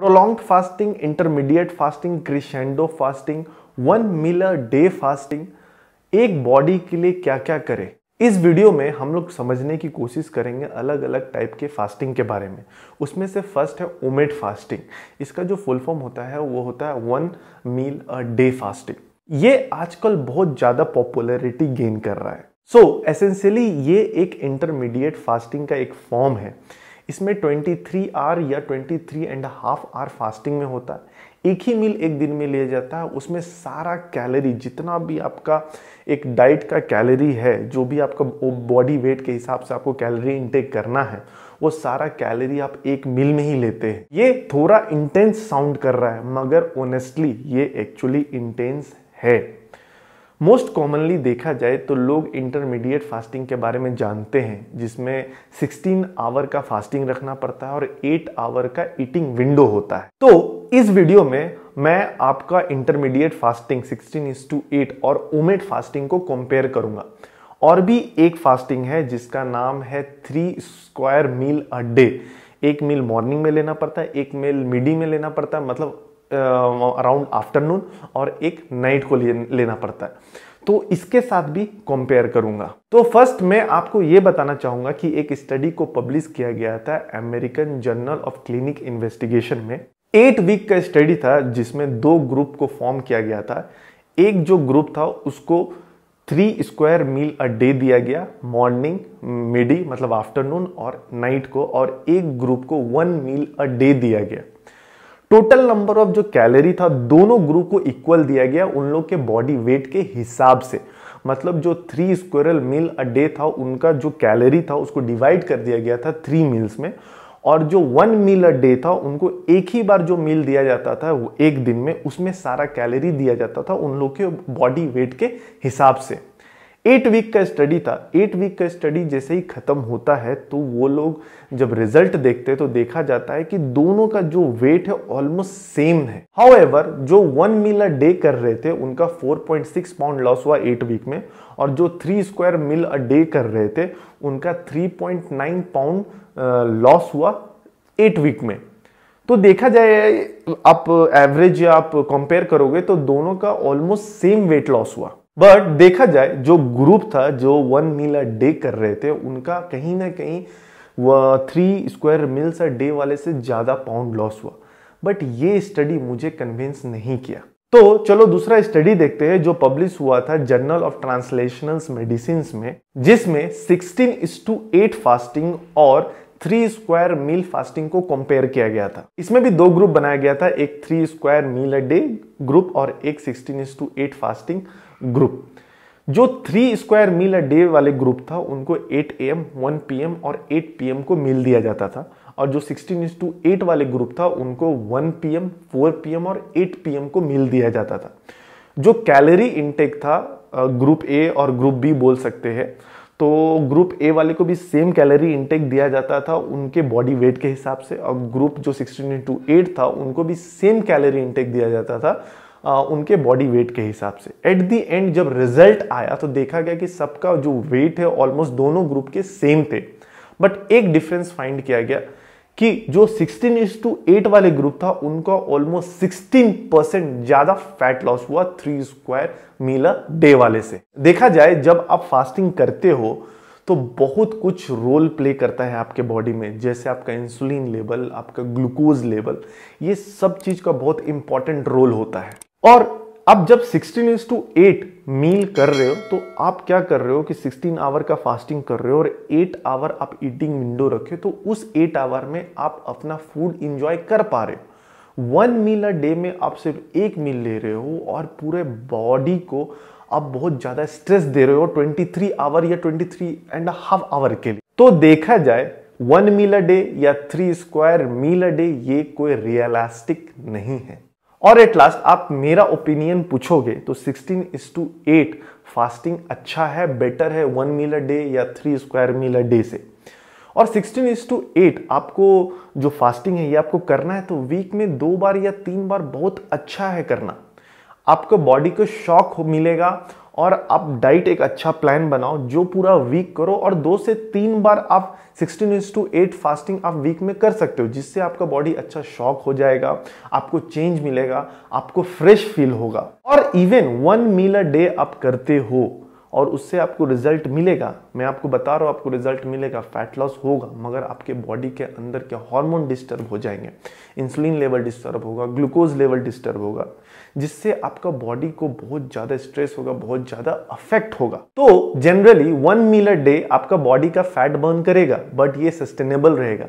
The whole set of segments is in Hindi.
prolong fasting intermediate fasting crescendo fasting one meal day fasting एक बॉडी के लिए क्या क्या करें इस वीडियो में हम लोग समझने की कोशिश करेंगे अलग अलग टाइप के फास्टिंग के बारे में उसमें से फर्स्ट है ओमेट फास्टिंग इसका जो फुल फॉर्म होता है वो होता है one meal a day fasting ये आजकल बहुत ज़्यादा पॉपुलैरिटी गेन कर रहा है सो so, एसेंशियली ये एक इंटरमीडिएट फास्टिंग का एक फॉर्म है इसमें 23 आवर या 23 एंड हाफ आवर फास्टिंग में होता है एक ही मील एक दिन में लिया जाता है उसमें सारा कैलोरी जितना भी आपका एक डाइट का कैलोरी है जो भी आपका बॉडी वेट के हिसाब से आपको कैलोरी इंटेक करना है वो सारा कैलोरी आप एक मील में ही लेते हैं ये थोड़ा इंटेंस साउंड कर रहा है मगर ऑनेस्टली ये एक्चुअली इंटेंस है मोस्ट कॉमनली देखा जाए तो लोग इंटरमीडिएट फास्टिंग के बारे में जानते हैं जिसमें 16 आवर का फास्टिंग रखना पड़ता है और 8 आवर का ईटिंग विंडो होता है तो इस वीडियो में मैं आपका intermediate fasting 16 is to eight और ओमेट फास्टिंग को कंपेयर करूंगा और भी एक फास्टिंग है जिसका नाम है three square meal a day एक मील मॉर्निंग में लेना पड़ता है एक मील मिडी में लेना पड़ता है मतलब अराउंड आफ्टरनून और एक नाइट को ले, लेना पड़ता है तो इसके साथ भी कंपेयर करूंगा तो फर्स्ट मैं आपको यह बताना चाहूंगा कि एक स्टडी को पब्लिश किया गया था American journal of clinic investigation में एट वीक का स्टडी था जिसमें दो ग्रुप को फॉर्म किया गया था एक जो ग्रुप था उसको three square meal a day दिया गया मॉर्निंग मिडी मतलब आफ्टरनून और नाइट को और एक ग्रुप को वन मील अ डे दिया गया टोटल नंबर ऑफ जो कैलोरी था दोनों ग्रुप को इक्वल दिया गया उन लोग के बॉडी वेट के हिसाब से मतलब जो three square meal a day था उनका जो कैलोरी था उसको डिवाइड कर दिया गया था थ्री मील्स में और जो वन मील अ डे था उनको एक ही बार जो मील दिया जाता था वो एक दिन में उसमें सारा कैलोरी दिया जाता था उन लोग के बॉडी वेट के हिसाब से एट वीक का स्टडी था एट वीक का स्टडी जैसे ही खत्म होता है तो वो लोग जब रिजल्ट देखते हैं तो देखा जाता है कि दोनों का जो वेट है ऑलमोस्ट सेम है हाउ जो वन मील अ डे कर रहे थे उनका 4.6 पाउंड लॉस हुआ एट वीक में और जो three square meal a day कर रहे थे उनका 3.9 पाउंड लॉस हुआ एट वीक में तो देखा जाए आप एवरेज या आप कंपेयर करोगे तो दोनों का ऑलमोस्ट सेम वेट लॉस हुआ बट देखा जाए जो ग्रुप था जो वन मील अ डे कर रहे थे उनका कहीं ना कहीं वह three square meals a day वाले से ज़्यादा पाउंड लॉस हुआ बट ये स्टडी मुझे कन्विंस नहीं किया तो चलो दूसरा स्टडी देखते हैं जो पब्लिश हुआ था जर्नल ऑफ ट्रांसलेशनल मेडिसिन में जिसमें 16 इस टू एट फास्टिंग और थ्री स्क्वायर मील फास्टिंग को कंपेयर किया गया था इसमें भी दो ग्रुप बनाया गया था एक three square meal a day group और एक sixteen is to eight fasting group जो three square meal a day वाले ग्रुप था उनको 8 A M one P M और 8 पी एम को मील दिया जाता था और जो 16 इज टू एट वाले ग्रुप था उनको 1 P M four P M और 8 पी एम को मील दिया जाता था जो कैलोरी इनटेक था ग्रुप ए और ग्रुप बी बोल सकते हैं तो ग्रुप ए वाले को भी सेम कैलोरी इंटेक दिया जाता था उनके बॉडी वेट के हिसाब से और ग्रुप जो सिक्सटीन इंटू एट था उनको भी सेम कैलोरी इंटेक दिया जाता था आ, उनके बॉडी वेट के हिसाब से एट दी एंड जब रिजल्ट आया तो देखा गया कि सबका जो वेट है ऑलमोस्ट दोनों ग्रुप के सेम थे बट एक डिफरेंस फाइंड किया गया कि जो 16 इज टू एट वाले ग्रुप था उनका ऑलमोस्ट 16 परसेंट ज्यादा फैट लॉस हुआ थ्री स्क्वायर मील डे वाले से देखा जाए जब आप फास्टिंग करते हो तो बहुत कुछ रोल प्ले करता है आपके बॉडी में जैसे आपका इंसुलिन लेवल आपका ग्लूकोज लेवल ये सब चीज़ का बहुत इंपॉर्टेंट रोल होता है और अब जब 16 इज टू एट मील कर रहे हो तो आप क्या कर रहे हो कि 16 आवर का फास्टिंग कर रहे हो और 8 आवर आप ईटिंग विंडो रखे तो उस 8 आवर में आप अपना फूड इंजॉय कर पा रहे हो वन मील अ डे में आप सिर्फ एक मील ले रहे हो और पूरे बॉडी को आप बहुत ज़्यादा स्ट्रेस दे रहे हो 23 आवर या 23 एंड हाफ आवर के लिए तो देखा जाए वन मील अ डे या three square meal a day ये कोई रियलिस्टिक नहीं है और एट लास्ट आप मेरा ओपिनियन पूछोगे तो 16 इज टू एट फास्टिंग अच्छा है बेटर है वन मील अ डे या three square meal a day से और 16 इज टू एट आपको जो फास्टिंग है ये आपको करना है तो वीक में दो बार या तीन बार बहुत अच्छा है करना आपको बॉडी को शॉक मिलेगा और आप डाइट एक अच्छा प्लान बनाओ जो पूरा वीक करो और दो से तीन बार आप sixteen is to eight fasting आप वीक में कर सकते हो जिससे आपका बॉडी अच्छा शॉक हो जाएगा आपको चेंज मिलेगा आपको फ्रेश फील होगा और even one meal a day आप करते हो और उससे आपको रिजल्ट मिलेगा मैं आपको बता रहा हूँ आपको रिजल्ट मिलेगा फैट लॉस होगा मगर आपके बॉडी के अंदर के हार्मोन डिस्टर्ब हो जाएंगे इंसुलिन लेवल डिस्टर्ब होगा ग्लूकोज लेवल डिस्टर्ब होगा जिससे आपका बॉडी को बहुत ज़्यादा स्ट्रेस होगा बहुत ज़्यादा अफेक्ट होगा तो generally one meal a day आपका बॉडी का फैट बर्न करेगा बट ये सस्टेनेबल रहेगा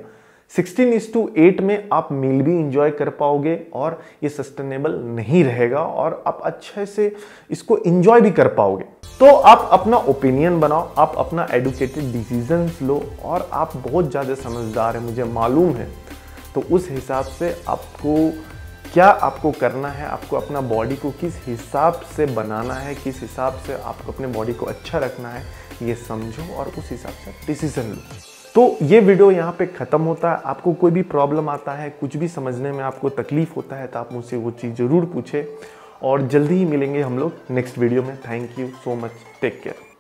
सिक्सटीन इस टू एट में आप मील भी इंजॉय कर पाओगे और ये सस्टेनेबल नहीं रहेगा और आप अच्छे से इसको इंजॉय भी कर पाओगे तो आप अपना ओपिनियन बनाओ आप अपना एडुकेटेड डिसीजन लो और आप बहुत ज़्यादा समझदार हैं मुझे मालूम है तो उस हिसाब से आपको क्या आपको करना है आपको अपना बॉडी को किस हिसाब से बनाना है किस हिसाब से आपको अपने बॉडी को अच्छा रखना है ये समझो और उस हिसाब से डिसीजन लो तो ये वीडियो यहाँ पे ख़त्म होता है आपको कोई भी प्रॉब्लम आता है कुछ भी समझने में आपको तकलीफ़ होता है तो आप मुझसे वो चीज़ ज़रूर पूछें और जल्दी ही मिलेंगे हम लोग नेक्स्ट वीडियो में thank you so much take care